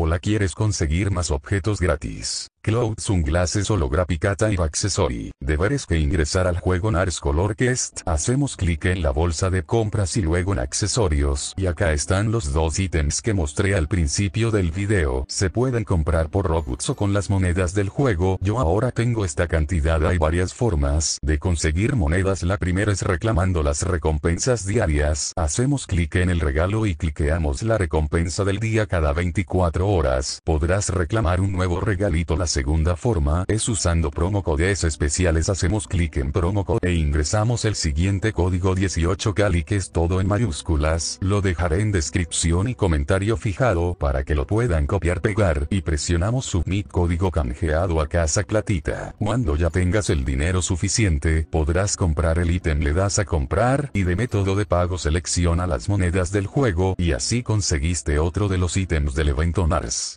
Hola, quieres conseguir más objetos gratis. Cloud Sunglasses holográfica y Accessory. Deberes que ingresar al juego Nars Color Quest. Hacemos clic en la bolsa de compras y luego en accesorios. Y acá están los dos ítems que mostré al principio del video. Se pueden comprar por Robux o con las monedas del juego. Yo ahora tengo esta cantidad. Hay varias formas de conseguir monedas. La primera es reclamando las recompensas diarias. Hacemos clic en el regalo y cliqueamos la recompensa del día cada 24 horas. Podrás reclamar un nuevo regalito segunda forma es usando promo codes especiales hacemos clic en promo code e ingresamos el siguiente código 18 cali que es todo en mayúsculas, lo dejaré en descripción y comentario fijado para que lo puedan copiar pegar y presionamos submit código canjeado a casa platita. Cuando ya tengas el dinero suficiente, podrás comprar el ítem le das a comprar y de método de pago selecciona las monedas del juego y así conseguiste otro de los ítems del evento NARS.